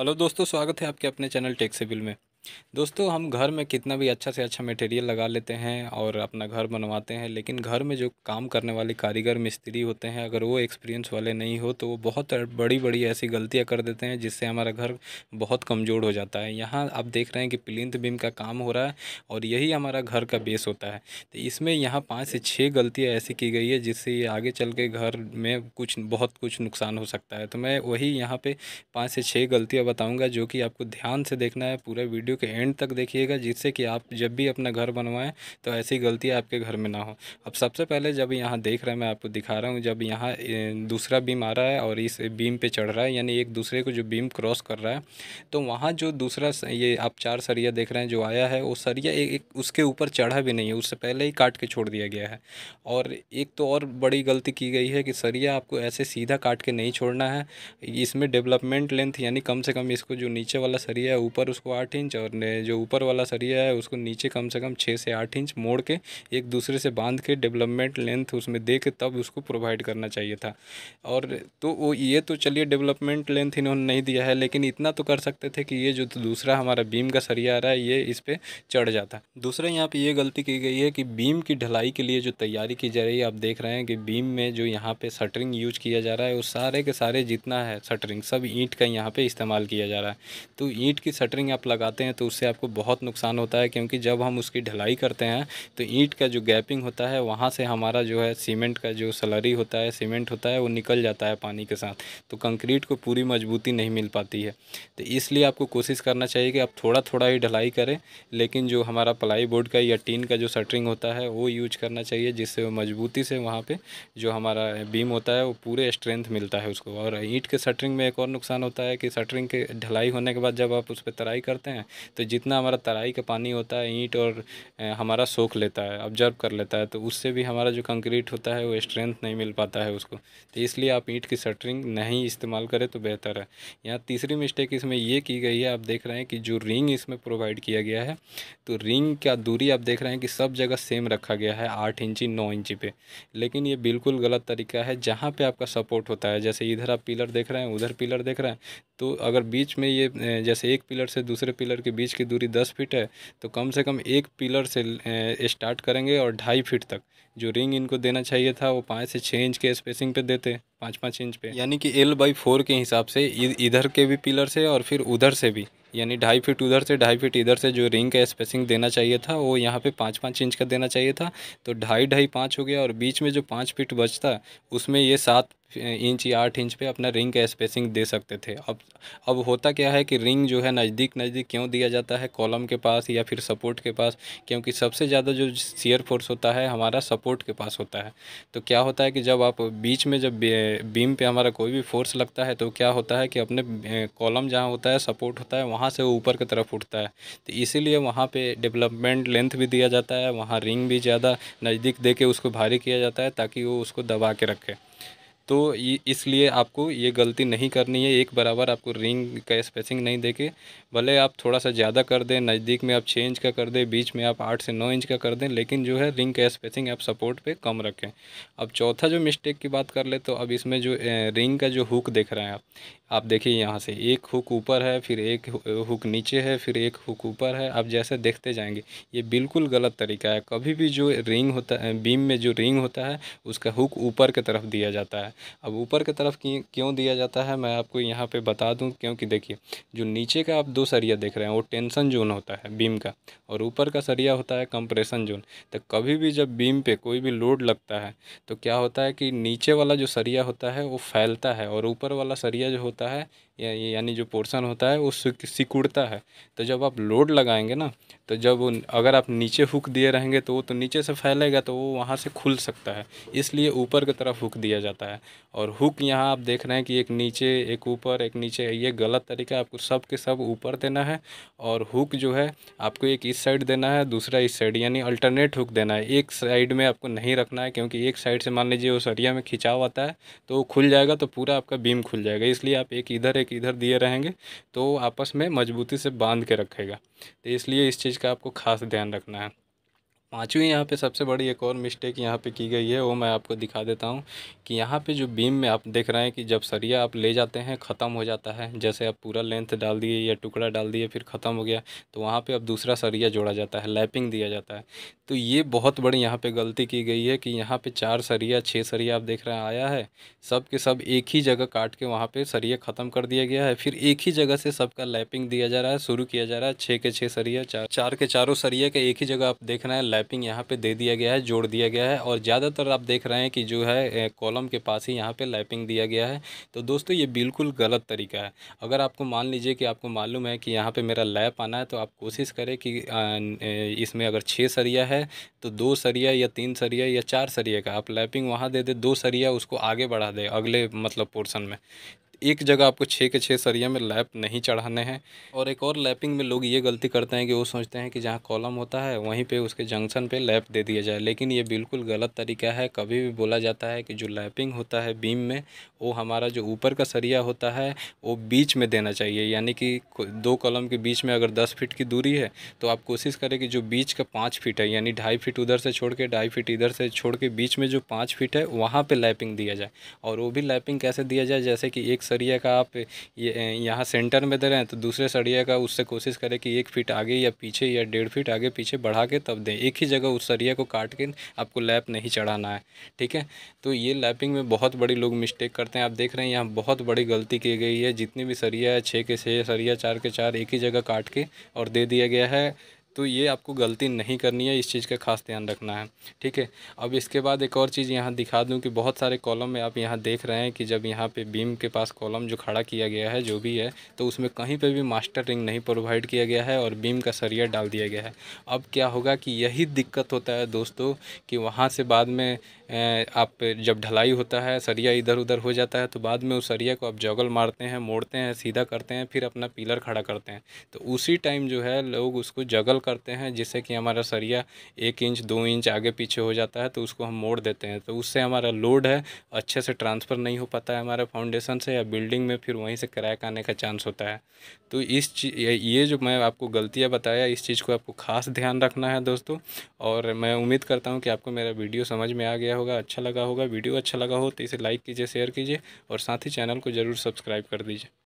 hello दोस्तों स्वागत है आपके अपने चैनल टेक में दोस्तों हम घर में कितना भी अच्छा से अच्छा मटेरियल लगा लेते हैं और अपना घर बनवाते हैं लेकिन घर में जो काम करने वाले कारीगर मिस्त्री होते हैं अगर वो एक्सपीरियंस वाले नहीं हो तो वो बहुत बड़ी बड़ी ऐसी गलतियां कर देते हैं जिससे हमारा घर बहुत कमज़ोर हो जाता है यहाँ आप देख रहे हैं कि प्लिंथ बीम का काम हो रहा है और यही हमारा घर का बेस होता है तो इसमें यहाँ पाँच से छः गलतियाँ ऐसी की गई है जिससे आगे चल के घर में कुछ बहुत कुछ नुकसान हो सकता है तो मैं वही यहाँ पर पाँच से छः गलतियाँ बताऊँगा जो कि आपको ध्यान से देखना है पूरा वीडियो वीडियो के एंड तक देखिएगा जिससे कि आप जब भी अपना घर बनवाएं तो ऐसी गलती आपके घर में ना हो अब सबसे पहले जब यहाँ देख रहे हैं मैं आपको दिखा रहा हूँ जब यहाँ दूसरा बीम आ रहा है और इस बीम पर चढ़ रहा है यानी एक दूसरे को जो बीम क्रॉस कर रहा है तो वहाँ जो दूसरा ये आप चार सरिया देख रहे हैं जो आया है वो सरिया एक उसके ऊपर चढ़ा भी नहीं है उससे पहले ही काट के छोड़ दिया गया है और एक तो और बड़ी गलती की गई है कि सरिया आपको ऐसे सीधा काट के नहीं छोड़ना है इसमें डेवलपमेंट लेंथ यानी कम से कम इसको जो नीचे वाला सरिया है ऊपर उसको आठ इंच और जो ऊपर वाला सरिया है उसको नीचे कम से कम छः से आठ इंच मोड़ के एक दूसरे से बांध के डेवलपमेंट लेंथ उसमें दे के तब उसको प्रोवाइड करना चाहिए था और तो वो ये तो चलिए डेवलपमेंट लेंथ इन्होंने नहीं दिया है लेकिन इतना तो कर सकते थे कि ये जो दूसरा हमारा बीम का सरिया आ रहा है ये इस पर चढ़ जाता दूसरा यहाँ पर ये गलती की गई है कि बीम की ढलाई के लिए जो तैयारी की जा रही है आप देख रहे हैं कि बीम में जो यहाँ पर शटरिंग यूज किया जा रहा है वो सारे के सारे जितना है शटरिंग सब ईंट का यहाँ पर इस्तेमाल किया जा रहा है तो ईंट की शटरिंग आप लगाते हैं हैं तो उससे आपको बहुत नुकसान होता है क्योंकि जब हम उसकी ढलाई करते हैं तो ईंट का जो गैपिंग होता है वहाँ से हमारा जो है सीमेंट का जो सलरी होता है सीमेंट होता है वो निकल जाता है पानी के साथ तो कंक्रीट को पूरी मजबूती नहीं मिल पाती है तो इसलिए आपको कोशिश करना चाहिए कि आप थोड़ा थोड़ा ही ढलाई करें लेकिन जो हमारा प्लाई बोर्ड का या टीन का जो शटरिंग होता है वो यूज करना चाहिए जिससे वो मजबूती से वहाँ पर जो हमारा बीम होता है वो पूरे स्ट्रेंथ मिलता है उसको और ईंट के शटरिंग में एक और नुकसान होता है कि शटरिंग के ढलाई होने के बाद जब आप उस पर तराई करते हैं तो जितना हमारा तराई का पानी होता है ईंट और हमारा सोख लेता है ऑब्जर्व कर लेता है तो उससे भी हमारा जो कंक्रीट होता है वो स्ट्रेंथ नहीं मिल पाता है उसको तो इसलिए आप ईंट की शटरिंग नहीं इस्तेमाल करें तो बेहतर है यहाँ तीसरी मिस्टेक इसमें ये की गई है आप देख रहे हैं कि जो रिंग इसमें प्रोवाइड किया गया है तो रिंग का दूरी आप देख रहे हैं कि सब जगह सेम रखा गया है आठ इंची नौ इंची पे लेकिन ये बिल्कुल गलत तरीका है जहाँ पे आपका सपोर्ट होता है जैसे इधर आप पिलर देख रहे हैं उधर पिलर देख रहे हैं तो अगर बीच में ये जैसे एक पिलर से दूसरे पिलर के बीच की दूरी दस फीट है तो कम से कम एक पिलर से स्टार्ट करेंगे और ढाई फीट तक जो रिंग इनको देना चाहिए था वो पाँच से छः इंच के स्पेसिंग पे देते पाँच पाँच इंच पे यानी कि एल बाई फोर के हिसाब से इधर के भी पिलर से और फिर उधर से भी यानी ढाई फीट उधर से ढाई फीट इधर से जो रिंग का स्पेसिंग देना चाहिए था वो यहाँ पे पाँच पाँच इंच का देना चाहिए था तो ढाई ढाई पाँच हो गया और बीच में जो पाँच फीट बचता उसमें ये सात इंच या आठ इंच पे अपना रिंग का स्पेसिंग दे सकते थे अब अब होता क्या है कि रिंग जो है नज़दीक नज़दीक क्यों दिया जाता है कॉलम के पास या फिर सपोर्ट के पास क्योंकि सबसे ज़्यादा जो शेयर फोर्स होता है हमारा सपोर्ट के पास होता है तो क्या होता है कि जब आप बीच में जब बीम पर हमारा कोई भी फोर्स लगता है तो क्या होता है कि अपने कॉलम जहाँ होता है सपोर्ट होता है वहाँ से वो ऊपर की तरफ उठता है तो इसीलिए वहाँ पर डेवलपमेंट लेंथ भी दिया जाता है वहाँ रिंग भी ज़्यादा नज़दीक दे के उसको भारी किया जाता है ताकि वो उसको दबा के रखे तो इसलिए आपको ये गलती नहीं करनी है एक बराबर आपको रिंग का स्पेसिंग नहीं देके भले आप थोड़ा सा ज़्यादा कर दें नज़दीक में आप छः इंच का कर दें बीच में आप आठ से नौ इंच का कर दें लेकिन जो है रिंग का स्पेसिंग आप सपोर्ट पे कम रखें अब चौथा जो मिस्टेक की बात कर ले तो अब इसमें जो रिंग का जो हुक देख रहे हैं आप आप देखिए यहाँ से एक हुक ऊपर है फिर एक हुक नीचे है फिर एक हुक ऊपर है आप जैसे देखते जाएंगे ये बिल्कुल गलत तरीका है कभी भी जो रिंग होता है बीम में जो रिंग होता है उसका हुक ऊपर की तरफ दिया जाता है अब ऊपर की तरफ क्यों दिया जाता है मैं आपको यहाँ पर बता दूँ क्योंकि देखिए जो नीचे का आप दो सरिया देख रहे हैं वो टेंसन जोन होता है बीम का और ऊपर का सरिया होता है कंप्रेशन जोन तो कभी भी जब बीम पर कोई भी लोड लगता है तो क्या होता है कि नीचे वाला जो सरिया होता है वो फैलता है और ऊपर वाला सरिया जो होता होता है या यानी जो पोर्शन होता है वो सिकुड़ता है तो जब आप लोड लगाएंगे ना तो जब अगर आप नीचे हुक दिए रहेंगे तो वो तो नीचे से फैलेगा तो वो वहाँ से खुल सकता है इसलिए ऊपर की तरफ हुक दिया जाता है और हुक यहाँ आप देख रहे हैं कि एक नीचे एक ऊपर एक नीचे ये गलत तरीका आपको सब के सब ऊपर देना है और हुक जो है आपको एक इस साइड देना है दूसरा इस साइड यानी अल्टरनेट हुक देना है एक साइड में आपको नहीं रखना है क्योंकि एक साइड से मान लीजिए उस एरिया में खिंचाव आता है तो वो खुल जाएगा तो पूरा आपका बीम खुल जाएगा इसलिए आप आप एक इधर एक इधर दिए रहेंगे तो आपस में मजबूती से बांध के रखेगा तो इसलिए इस चीज़ का आपको खास ध्यान रखना है पाँचवीं यहाँ पे सबसे बड़ी एक और मिस्टेक यहाँ पे की गई है वो मैं आपको दिखा देता हूँ कि यहाँ पे जो बीम में आप देख रहे हैं कि जब सरिया आप ले जाते हैं ख़त्म हो जाता है जैसे आप पूरा लेंथ डाल दिए या टुकड़ा डाल दिए फिर ख़त्म हो गया तो वहाँ पे अब दूसरा सरिया जोड़ा जाता है लैपिंग दिया जाता है तो ये बहुत बड़ी यहाँ पर गलती की गई है कि यहाँ पर चार सरिया छः सरिया आप देख रहे हैं आया है सब के सब एक ही जगह काट के वहाँ पर सरिया ख़त्म कर दिया गया है फिर एक ही जगह से सबका लैपिंग दिया जा रहा है शुरू किया जा रहा है छः के छः सरिया चार चार के चारों सरिया के एक ही जगह आप देख रहे हैं टाइपिंग यहाँ पे दे दिया गया है जोड़ दिया गया है और ज़्यादातर आप देख रहे हैं कि जो है कॉलम के पास ही यहाँ पे लाइपिंग दिया गया है तो दोस्तों ये बिल्कुल गलत तरीका है अगर आपको मान लीजिए कि आपको मालूम है कि यहाँ पर मेरा लैप आना है तो आप कोशिश करें कि इसमें अगर छः सरिया है तो दो सरिया या तीन सरिया या चार सरिया का आप लैपिंग वहाँ दे दे दो सरिया उसको आगे बढ़ा दे अगले मतलब पोर्सन में एक जगह आपको छः के छः सरिया में लैप नहीं चढ़ाने हैं और एक और लैपिंग में लोग ये गलती करते हैं कि वो सोचते हैं कि जहाँ कॉलम होता है वहीं पे उसके जंक्शन पे लैप दे दिया जाए लेकिन ये बिल्कुल गलत तरीका है कभी भी बोला जाता है कि जो लैपिंग होता है बीम में वो हमारा जो ऊपर का सरिया होता है वो बीच में देना चाहिए यानी कि दो कॉलम के बीच में अगर दस फिट की दूरी है तो आप कोशिश करें कि जो बीच का पाँच फिट है यानी ढाई फिट उधर से छोड़ के ढाई फिट इधर से छोड़ के बीच में जो पाँच फिट है वहाँ पर लैपिंग दिया जाए और वो भी लैपिंग कैसे दिया जाए जैसे कि एक सरिया का आप ये यहाँ सेंटर में दे रहे हैं तो दूसरे सरिया का उससे कोशिश करें कि एक फीट आगे या पीछे या डेढ़ फीट आगे पीछे बढ़ा के तब दें एक ही जगह उस सरिया को काट के आपको लैप नहीं चढ़ाना है ठीक है तो ये लैपिंग में बहुत बड़ी लोग मिस्टेक करते हैं आप देख रहे हैं यहाँ बहुत बड़ी गलती की गई है जितनी भी सरिया है छः के छः सरिया चार के चार एक ही जगह काट के और दे दिया गया है तो ये आपको गलती नहीं करनी है इस चीज़ का खास ध्यान रखना है ठीक है अब इसके बाद एक और चीज़ यहाँ दिखा दूँ कि बहुत सारे कॉलम में आप यहाँ देख रहे हैं कि जब यहाँ पे बीम के पास कॉलम जो खड़ा किया गया है जो भी है तो उसमें कहीं पर भी मास्टर रिंग नहीं प्रोवाइड किया गया है और बीम का सरिया डाल दिया गया है अब क्या होगा कि यही दिक्कत होता है दोस्तों कि वहाँ से बाद में आप जब ढलाई होता है सरिया इधर उधर हो जाता है तो बाद में उस सरिया को आप जगल मारते हैं मोड़ते हैं सीधा करते हैं फिर अपना पिलर खड़ा करते हैं तो उसी टाइम जो है लोग उसको जगल करते हैं जिससे कि हमारा सरिया एक इंच दो इंच आगे पीछे हो जाता है तो उसको हम मोड़ देते हैं तो उससे हमारा लोड है अच्छे से ट्रांसफ़र नहीं हो पाता है हमारे फाउंडेशन से या बिल्डिंग में फिर वहीं से क्रैक आने का चांस होता है तो इस ये जो मैं आपको गलतियाँ बताया इस चीज़ को आपको खास ध्यान रखना है दोस्तों और मैं उम्मीद करता हूँ कि आपको मेरा वीडियो समझ में आ गया होगा अच्छा लगा होगा वीडियो अच्छा लगा हो तो इसे लाइक कीजिए शेयर कीजिए और साथ ही चैनल को ज़रूर सब्सक्राइब कर दीजिए